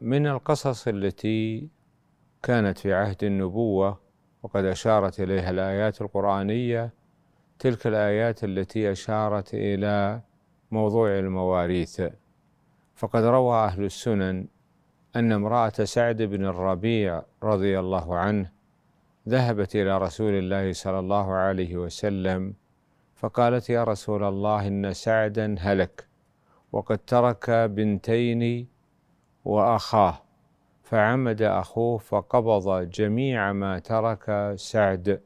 من القصص التي كانت في عهد النبوة وقد أشارت إليها الآيات القرآنية تلك الآيات التي أشارت إلى موضوع المواريث فقد روى أهل السنن أن امرأة سعد بن الربيع رضي الله عنه ذهبت إلى رسول الله صلى الله عليه وسلم فقالت يا رسول الله إن سعدا هلك وقد ترك بنتين واخاه فعمد اخوه فقبض جميع ما ترك سعد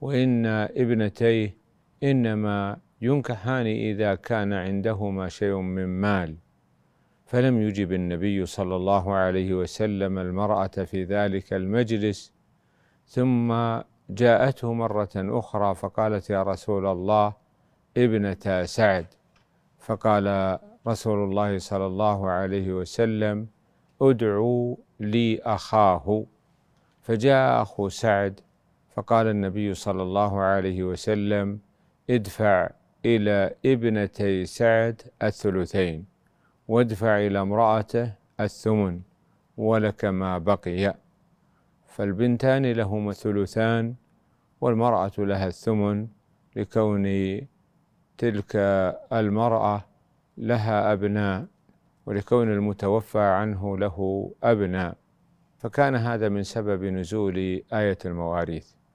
وان ابنتيه انما ينكحان اذا كان عندهما شيء من مال فلم يجب النبي صلى الله عليه وسلم المراه في ذلك المجلس ثم جاءته مره اخرى فقالت يا رسول الله ابنه سعد فقال رسول الله صلى الله عليه وسلم ادعوا لي اخاه فجاء اخو سعد فقال النبي صلى الله عليه وسلم ادفع الى ابنتي سعد الثلثين وادفع الى امراته الثمن ولك ما بقي فالبنتان لهما الثلثان والمراه لها الثمن لكون تلك المراه لها أبناء ولكون المتوفى عنه له أبناء فكان هذا من سبب نزول آية المواريث